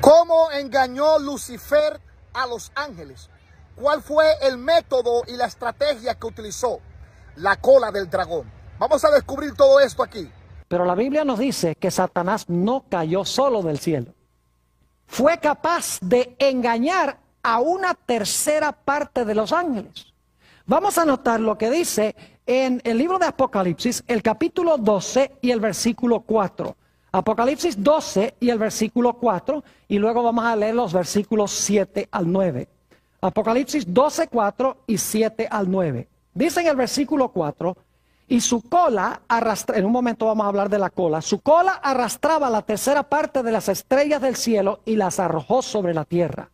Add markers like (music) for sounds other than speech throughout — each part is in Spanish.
¿Cómo engañó Lucifer a los ángeles? ¿Cuál fue el método y la estrategia que utilizó? La cola del dragón. Vamos a descubrir todo esto aquí. Pero la Biblia nos dice que Satanás no cayó solo del cielo. Fue capaz de engañar a una tercera parte de los ángeles. Vamos a notar lo que dice en el libro de Apocalipsis, el capítulo 12 y el versículo 4. Apocalipsis 12 y el versículo 4, y luego vamos a leer los versículos 7 al 9. Apocalipsis 12, 4 y 7 al 9. Dice en el versículo 4, y su cola arrastra, en un momento vamos a hablar de la cola, su cola arrastraba la tercera parte de las estrellas del cielo y las arrojó sobre la tierra.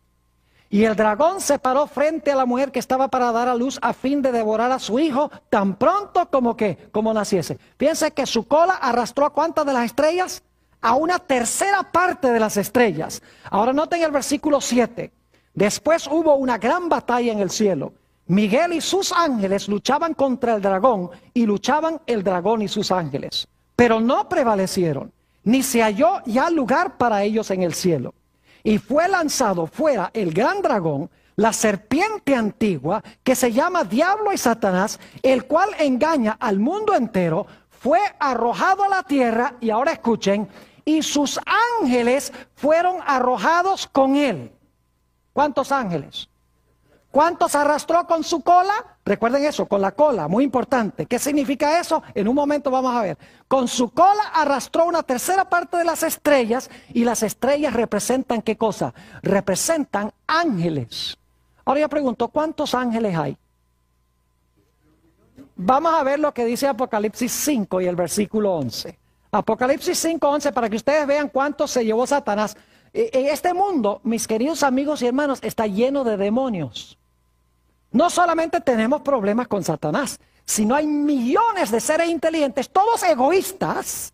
Y el dragón se paró frente a la mujer que estaba para dar a luz a fin de devorar a su hijo tan pronto como que como naciese. Piensa que su cola arrastró a cuántas de las estrellas? A una tercera parte de las estrellas. Ahora noten el versículo 7. Después hubo una gran batalla en el cielo. Miguel y sus ángeles luchaban contra el dragón y luchaban el dragón y sus ángeles, pero no prevalecieron, ni se halló ya lugar para ellos en el cielo y fue lanzado fuera el gran dragón, la serpiente antigua, que se llama Diablo y Satanás, el cual engaña al mundo entero, fue arrojado a la tierra, y ahora escuchen, y sus ángeles fueron arrojados con él. ¿Cuántos ángeles? ¿Cuántos arrastró con su cola? Recuerden eso, con la cola, muy importante. ¿Qué significa eso? En un momento vamos a ver. Con su cola arrastró una tercera parte de las estrellas y las estrellas representan qué cosa? Representan ángeles. Ahora yo pregunto, ¿cuántos ángeles hay? Vamos a ver lo que dice Apocalipsis 5 y el versículo 11. Apocalipsis 5, 11, para que ustedes vean cuántos se llevó Satanás. E, este mundo, mis queridos amigos y hermanos, está lleno de demonios. No solamente tenemos problemas con Satanás, sino hay millones de seres inteligentes, todos egoístas,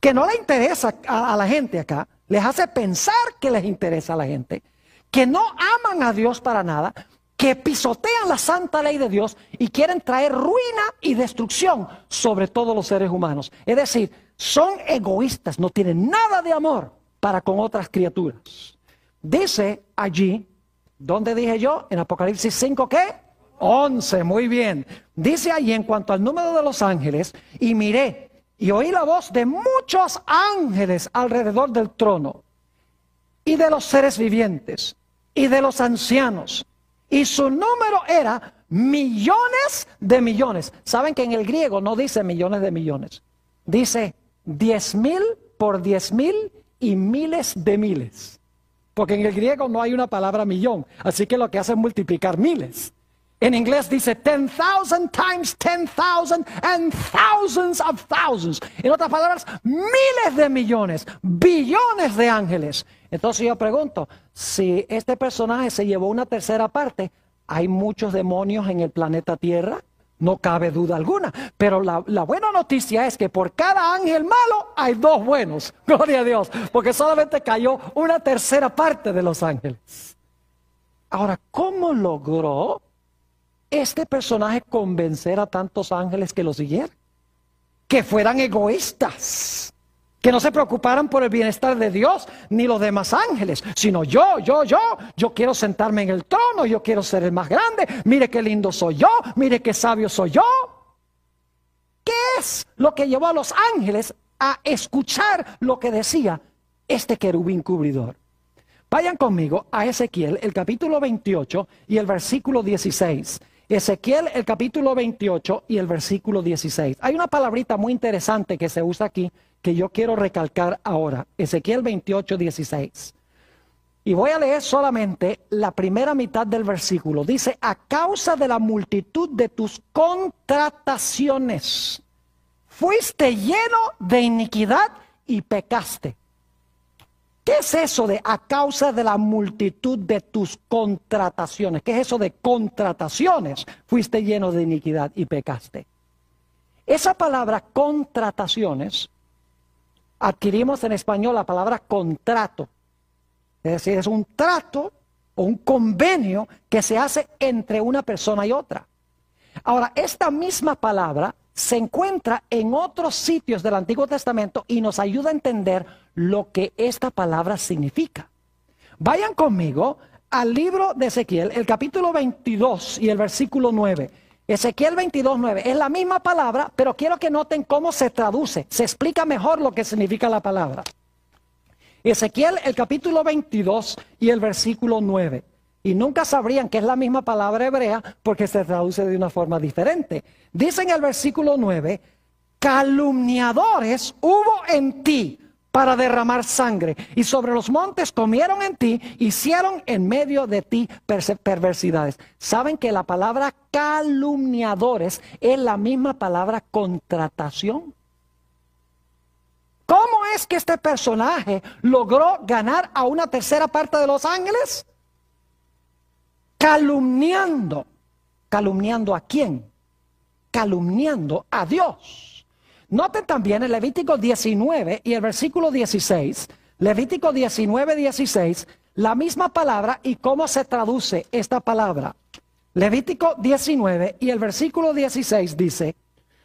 que no le interesa a, a, la gente acá, les hace pensar que les interesa a la gente, que no aman a Dios para nada, que pisotean la santa ley de Dios y quieren traer ruina y destrucción sobre todos los seres humanos. Es decir, son egoístas, no tienen nada de amor para con otras criaturas. Dice allí, donde dije yo? En Apocalipsis 5, ¿qué? 11, muy bien. Dice allí en cuanto al número de los ángeles, y miré y oí la voz de muchos ángeles alrededor del trono, y de los seres vivientes, y de los ancianos, y su número era millones de millones. Saben que en el griego no dice millones de millones, dice diez mil por diez mil y miles de miles. Porque en el griego no hay una palabra millón, así que lo que hace es multiplicar miles. En inglés dice ten thousand times ten thousand and thousands of thousands. En otras palabras, miles de millones, billones de ángeles. Entonces yo pregunto, si este personaje se llevó una tercera parte, ¿hay muchos demonios en el planeta Tierra? No cabe duda alguna. Pero la, buena noticia es que por cada ángel malo hay dos buenos. (laughs) Gloria a Dios. Porque solamente cayó una tercera parte de los ángeles. Ahora, ¿cómo logró este personaje convencer a tantos ángeles que lo siguieran? Que fueran egoístas. Que no se preocuparan por el bienestar de Dios ni los demás ángeles, sino yo, yo, yo, yo quiero sentarme en el trono, yo quiero ser el más grande, mire qué lindo soy yo, mire qué sabio soy yo. ¿Qué es lo que llevó a los ángeles a escuchar lo que decía este querubín cubridor? Vayan conmigo a Ezequiel, el capítulo 28 y el versículo 16. Ezequiel el capítulo 28 y el versículo 16. Hay una palabrita muy interesante que se usa aquí que yo quiero recalcar ahora. Ezequiel 28, 16. Y voy a leer solamente la primera mitad del versículo. Dice, a causa de la multitud de tus contrataciones, fuiste lleno de iniquidad y pecaste. ¿Qué es eso de a causa de la multitud de tus contrataciones? ¿Qué es eso de contrataciones? Fuiste lleno de iniquidad y pecaste. Esa palabra contrataciones, adquirimos en español la palabra contrato. Es decir, es un trato o un convenio que se hace entre una persona y otra. Ahora, esta misma palabra se encuentra en otros sitios del Antiguo Testamento y nos ayuda a entender lo que esta palabra significa. Vayan conmigo al libro de Ezequiel, el capítulo 22 y el versículo 9. Ezequiel 22, 9. Es la misma palabra, pero quiero que noten cómo se traduce. Se explica mejor lo que significa la palabra. Ezequiel, el capítulo 22 y el versículo 9 y nunca sabrían que es la misma palabra hebrea porque se traduce de una forma diferente. Dice en el versículo 9, calumniadores hubo en ti para derramar sangre y sobre los montes comieron en ti, hicieron en medio de ti perversidades. Saben que la palabra calumniadores es la misma palabra contratación. ¿Cómo es que este personaje logró ganar a una tercera parte de los ángeles? calumniando. ¿Calumniando a quién? Calumniando a Dios. Noten también el Levítico 19 y el versículo 16. Levítico 19, 16, la misma palabra y cómo se traduce esta palabra. Levítico 19 y el versículo 16 dice,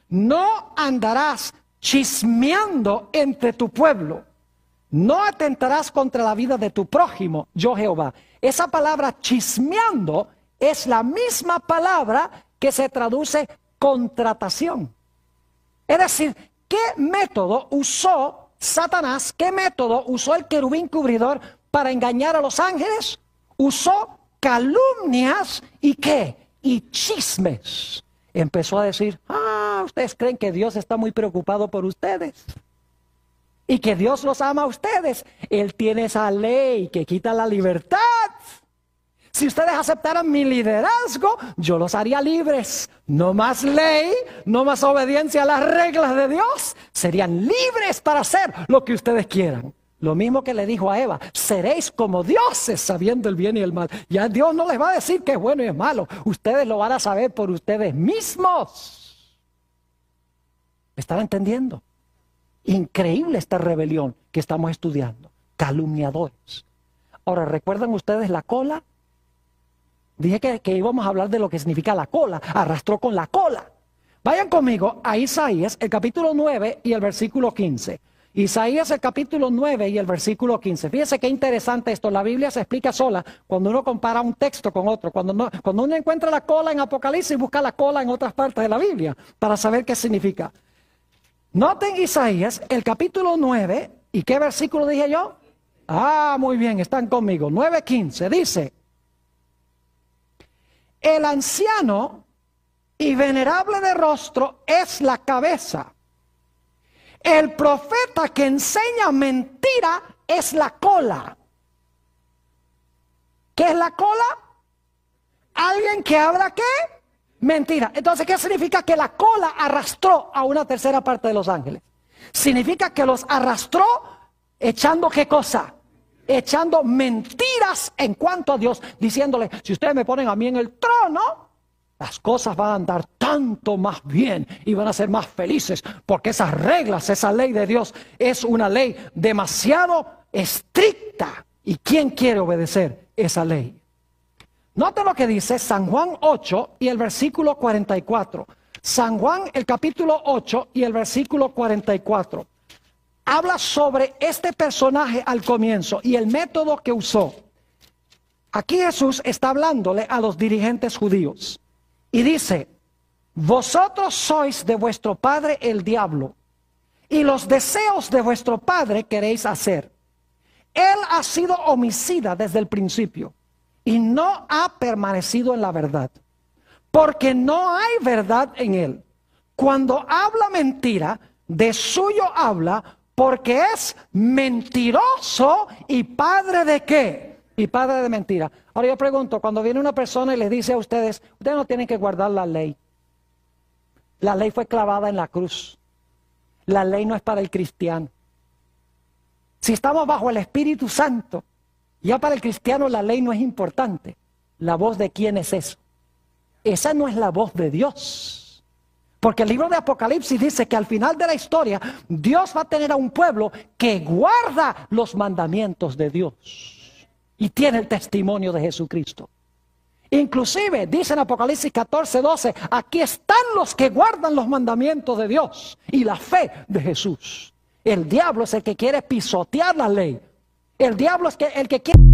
no andarás chismeando entre tu pueblo no atentarás contra la vida de tu prójimo, yo Jehová. Esa palabra chismeando es la misma palabra que se traduce contratación. Es decir, ¿qué método usó Satanás? ¿Qué método usó el querubín cubridor para engañar a los ángeles? Usó calumnias y qué? Y chismes. Empezó a decir, ah, ustedes creen que Dios está muy preocupado por ustedes y que Dios los ama a ustedes. Él tiene esa ley que quita la libertad. Si ustedes aceptaran mi liderazgo, yo los haría libres. No más ley, no más obediencia a las reglas de Dios. Serían libres para hacer lo que ustedes quieran. Lo mismo que le dijo a Eva, seréis como dioses sabiendo el bien y el mal. Ya Dios no les va a decir que es bueno y es malo. Ustedes lo van a saber por ustedes mismos. ¿Me están entendiendo? Increíble esta rebelión que estamos estudiando. Calumniadores. Ahora, ¿recuerdan ustedes la cola? Dije que, íbamos a hablar de lo que significa la cola. Arrastró con la cola. Vayan conmigo a Isaías, el capítulo 9 y el versículo 15. Isaías, el capítulo 9 y el versículo 15. Fíjense qué interesante esto. La Biblia se explica sola cuando uno compara un texto con otro. Cuando, no, cuando uno encuentra la cola en Apocalipsis, busca la cola en otras partes de la Biblia para saber qué significa. Noten Isaías, el capítulo 9, ¿y qué versículo dije yo? Ah, muy bien, están conmigo. 9.15 dice, el anciano y venerable de rostro es la cabeza. El profeta que enseña mentira es la cola. ¿Qué es la cola? Alguien que habla qué? Mentira. Entonces, ¿qué significa que la cola arrastró a una tercera parte de los ángeles? Significa que los arrastró echando qué cosa? Echando mentiras en cuanto a Dios, diciéndole, si ustedes me ponen a mí en el trono, las cosas van a andar tanto más bien y van a ser más felices, porque esas reglas, esa ley de Dios es una ley demasiado estricta. ¿Y quién quiere obedecer esa ley? Nota lo que dice San Juan 8 y el versículo 44. San Juan el capítulo 8 y el versículo 44. Habla sobre este personaje al comienzo y el método que usó. Aquí Jesús está hablándole a los dirigentes judíos y dice, vosotros sois de vuestro padre el diablo y los deseos de vuestro padre queréis hacer. Él ha sido homicida desde el principio y no ha permanecido en la verdad, porque no hay verdad en él. Cuando habla mentira, de suyo habla, porque es mentiroso y padre de qué? Y padre de mentira. Ahora yo pregunto, cuando viene una persona y les dice a ustedes, ustedes no tienen que guardar la ley. La ley fue clavada en la cruz. La ley no es para el cristiano. Si estamos bajo el Espíritu Santo, ya para el cristiano la ley no es importante. ¿La voz de quién es eso? Esa no es la voz de Dios. Porque el libro de Apocalipsis dice que al final de la historia Dios va a tener a un pueblo que guarda los mandamientos de Dios y tiene el testimonio de Jesucristo. Inclusive, dice en Apocalipsis 14, 12, aquí están los que guardan los mandamientos de Dios y la fe de Jesús. El diablo es el que quiere pisotear la ley, el diablo es que, el que quiere...